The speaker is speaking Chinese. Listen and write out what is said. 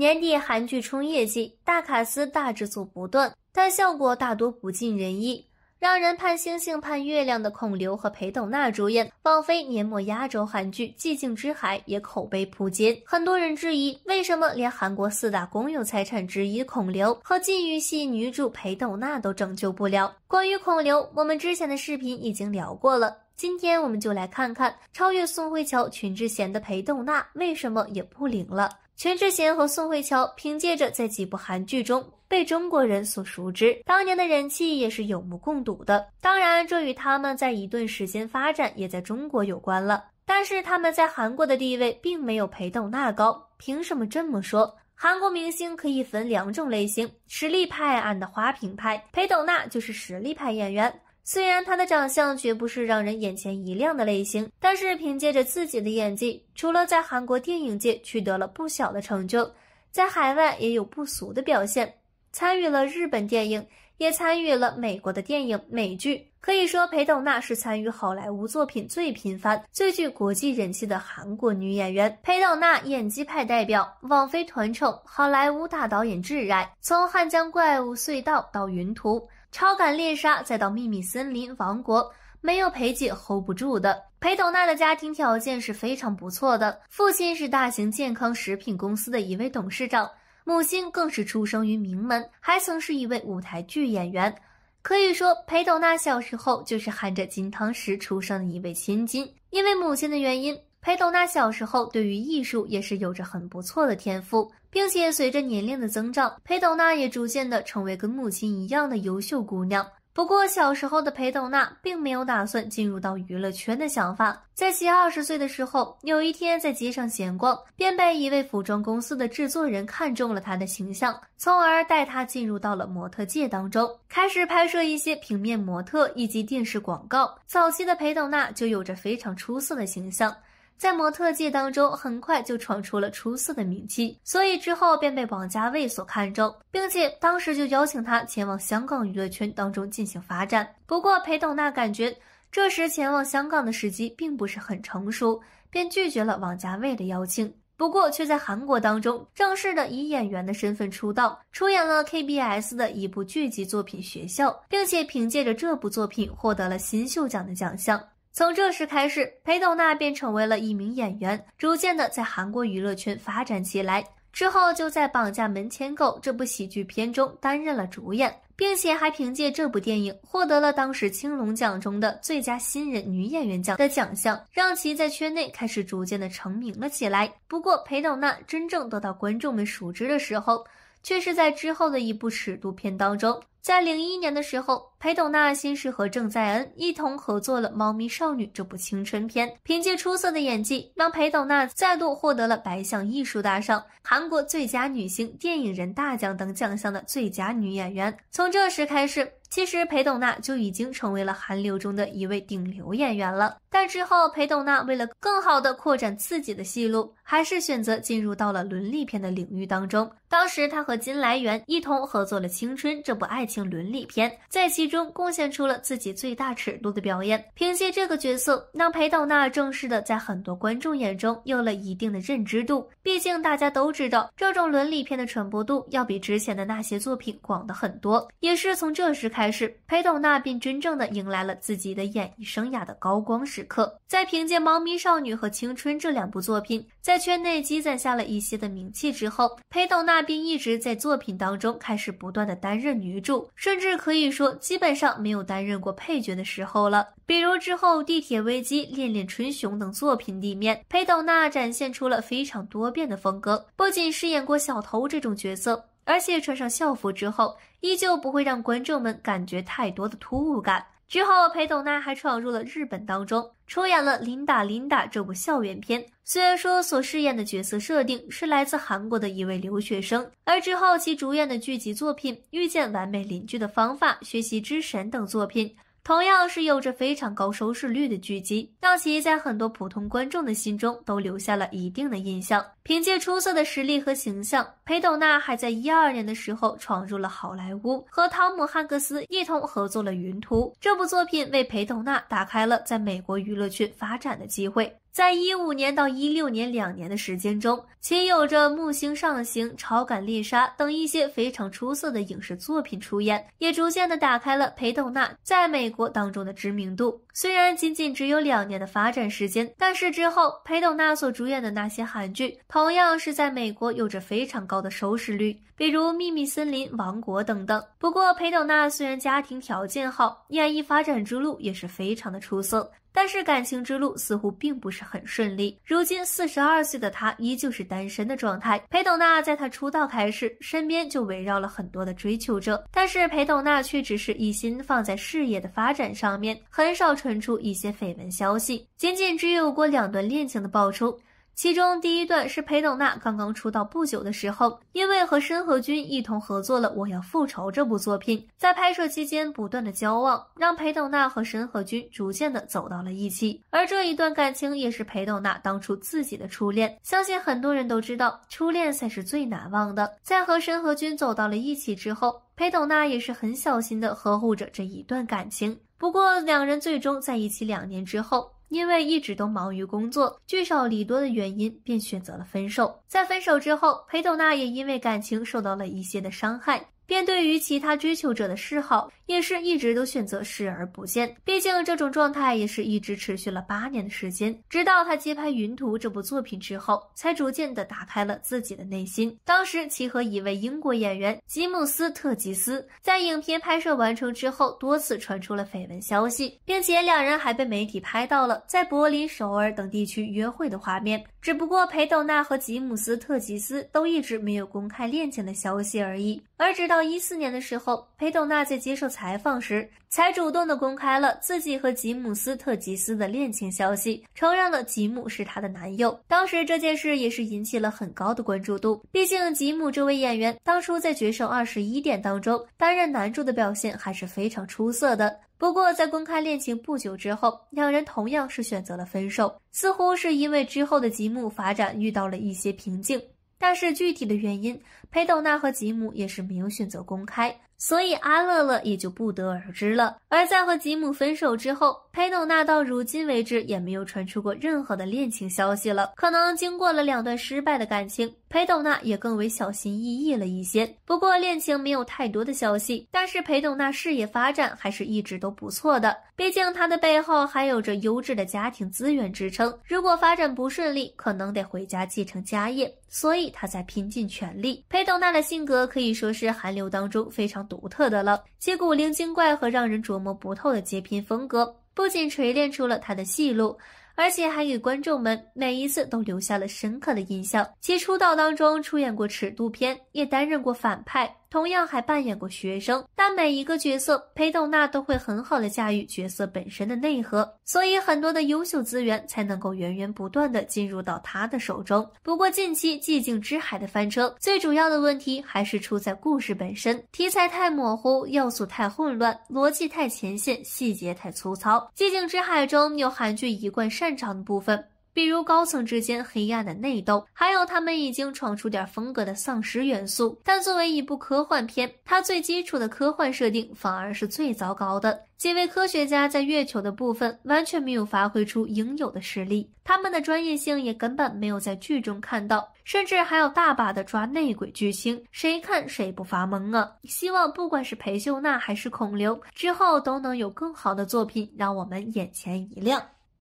年底韩剧冲业绩，大卡司、大制作不断，但效果大多不尽人意，让人盼星星盼月亮的孔刘和裴斗娜主演，王菲年末压轴韩剧《寂静之海》也口碑扑街。很多人质疑，为什么连韩国四大公有财产之一孔刘和禁欲系女主裴斗娜都拯救不了？关于孔刘，我们之前的视频已经聊过了，今天我们就来看看超越宋慧乔、全智贤的裴斗娜为什么也不灵了。全智贤和宋慧乔凭借着在几部韩剧中被中国人所熟知，当年的人气也是有目共睹的。当然，这与他们在一段时间发展也在中国有关了。但是他们在韩国的地位并没有裴斗娜高，凭什么这么说？韩国明星可以分两种类型：实力派 and 花瓶派。裴斗娜就是实力派演员。虽然她的长相绝不是让人眼前一亮的类型，但是凭借着自己的演技，除了在韩国电影界取得了不小的成就，在海外也有不俗的表现。参与了日本电影，也参与了美国的电影、美剧。可以说，裴斗娜是参与好莱坞作品最频繁、最具国际人气的韩国女演员。裴斗娜演技派代表，网飞团宠，好莱坞大导演挚爱。从《汉江怪物隧道》到《云图》。超感猎杀，再到秘密森林王国，没有裴姐 hold 不住的。裴斗娜的家庭条件是非常不错的，父亲是大型健康食品公司的一位董事长，母亲更是出生于名门，还曾是一位舞台剧演员。可以说，裴斗娜小时候就是含着金汤匙出生的一位千金。因为母亲的原因。裴斗娜小时候对于艺术也是有着很不错的天赋，并且随着年龄的增长，裴斗娜也逐渐的成为跟母亲一样的优秀姑娘。不过小时候的裴斗娜并没有打算进入到娱乐圈的想法，在其二十岁的时候，有一天在街上闲逛，便被一位服装公司的制作人看中了她的形象，从而带她进入到了模特界当中，开始拍摄一些平面模特以及电视广告。早期的裴斗娜就有着非常出色的形象。在模特界当中，很快就闯出了出色的名气，所以之后便被王家卫所看中，并且当时就邀请他前往香港娱乐圈当中进行发展。不过裴斗娜感觉这时前往香港的时机并不是很成熟，便拒绝了王家卫的邀请。不过却在韩国当中正式的以演员的身份出道，出演了 KBS 的一部剧集作品《学校》，并且凭借着这部作品获得了新秀奖的奖项。从这时开始，裴斗娜便成为了一名演员，逐渐的在韩国娱乐圈发展起来。之后，就在《绑架门前狗》这部喜剧片中担任了主演，并且还凭借这部电影获得了当时青龙奖中的最佳新人女演员奖的奖项，让其在圈内开始逐渐的成名了起来。不过，裴斗娜真正得到观众们熟知的时候，却是在之后的一部尺度片当中，在零一年的时候，裴斗娜先是和郑在恩一同合作了《猫咪少女》这部青春片，凭借出色的演技，让裴斗娜再度获得了白象艺术大赏、韩国最佳女星、电影人大奖等奖项的最佳女演员。从这时开始。其实裴斗娜就已经成为了韩流中的一位顶流演员了，但之后裴斗娜为了更好的扩展自己的戏路，还是选择进入到了伦理片的领域当中。当时她和金来源一同合作了《青春》这部爱情伦理片，在其中贡献出了自己最大尺度的表演。凭借这个角色，让裴斗娜正式的在很多观众眼中有了一定的认知度。毕竟大家都知道，这种伦理片的传播度要比之前的那些作品广的很多，也是从这时开。开始，裴斗娜便真正的迎来了自己的演艺生涯的高光时刻。在凭借《猫咪少女》和《青春》这两部作品在圈内积攒下了一些的名气之后，裴斗娜便一直在作品当中开始不断的担任女主，甚至可以说基本上没有担任过配角的时候了。比如之后《地铁危机》《恋恋春雄》等作品里面，裴斗娜展现出了非常多变的风格，不仅饰演过小偷这种角色。而且穿上校服之后，依旧不会让观众们感觉太多的突兀感。之后，裴斗娜还闯入了日本当中，出演了《琳达琳达》这部校园片。虽然说所饰演的角色设定是来自韩国的一位留学生，而之后其主演的剧集作品《遇见完美邻居的方法》《学习之神》等作品。同样是有着非常高收视率的剧集，让其在很多普通观众的心中都留下了一定的印象。凭借出色的实力和形象，裴斗娜还在一二年的时候闯入了好莱坞，和汤姆汉克斯一同合作了《云图》这部作品，为裴斗娜打开了在美国娱乐圈发展的机会。在一五年到一六年两年的时间中，其有着《木星上行》《超感猎杀》等一些非常出色的影视作品出演，也逐渐的打开了裴斗娜在美国当中的知名度。虽然仅仅只有两年的发展时间，但是之后裴斗娜所主演的那些韩剧，同样是在美国有着非常高的收视率，比如《秘密森林》《王国》等等。不过，裴斗娜虽然家庭条件好，演艺发展之路也是非常的出色。但是感情之路似乎并不是很顺利。如今四十二岁的他依旧是单身的状态。裴斗娜在他出道开始，身边就围绕了很多的追求者，但是裴斗娜却只是一心放在事业的发展上面，很少传出一些绯闻消息，仅仅只有过两段恋情的爆出。其中第一段是裴斗娜刚刚出道不久的时候，因为和申河均一同合作了《我要复仇》这部作品，在拍摄期间不断的交往，让裴斗娜和申河均逐渐的走到了一起。而这一段感情也是裴斗娜当初自己的初恋，相信很多人都知道，初恋才是最难忘的。在和申河均走到了一起之后，裴斗娜也是很小心的呵护着这一段感情。不过两人最终在一起两年之后。因为一直都忙于工作，聚少离多的原因，便选择了分手。在分手之后，裴斗娜也因为感情受到了一些的伤害。面对于其他追求者的示好，也是一直都选择视而不见。毕竟这种状态也是一直持续了八年的时间，直到他接拍《云图》这部作品之后，才逐渐的打开了自己的内心。当时，其和一位英国演员吉姆斯特吉斯在影片拍摄完成之后，多次传出了绯闻消息，并且两人还被媒体拍到了在柏林、首尔等地区约会的画面。只不过，裴斗娜和吉姆斯特吉斯都一直没有公开恋情的消息而已。而直到一四年的时候，裴斗娜在接受采访时，才主动的公开了自己和吉姆斯特吉斯的恋情消息，承认了吉姆是她的男友。当时这件事也是引起了很高的关注度，毕竟吉姆这位演员当初在《决胜二十一点》当中担任男主的表现还是非常出色的。不过在公开恋情不久之后，两人同样是选择了分手，似乎是因为之后的吉姆发展遇到了一些瓶颈。但是具体的原因，裴斗娜和吉姆也是没有选择公开。所以阿乐乐也就不得而知了。而在和吉姆分手之后，裴斗娜到如今为止也没有传出过任何的恋情消息了。可能经过了两段失败的感情，裴斗娜也更为小心翼翼了一些。不过恋情没有太多的消息，但是裴斗娜事业发展还是一直都不错的。毕竟他的背后还有着优质的家庭资源支撑，如果发展不顺利，可能得回家继承家业，所以他才拼尽全力。裴斗娜的性格可以说是韩流当中非常。独特的了，其古灵精怪和让人琢磨不透的接片风格，不仅锤炼出了他的戏路，而且还给观众们每一次都留下了深刻的印象。其出道当中出演过尺度片，也担任过反派。同样还扮演过学生，但每一个角色，裴斗娜都会很好的驾驭角色本身的内核，所以很多的优秀资源才能够源源不断的进入到她的手中。不过，近期《寂静之海》的翻车，最主要的问题还是出在故事本身，题材太模糊，要素太混乱，逻辑太浅线，细节太粗糙。《寂静之海》中有韩剧一贯擅长的部分。比如高层之间黑暗的内斗，还有他们已经闯出点风格的丧尸元素。但作为一部科幻片，它最基础的科幻设定反而是最糟糕的。几位科学家在月球的部分完全没有发挥出应有的实力，他们的专业性也根本没有在剧中看到。甚至还有大把的抓内鬼巨星，谁看谁不发懵啊！希望不管是裴秀娜还是孔刘之后都能有更好的作品，让我们眼前一亮。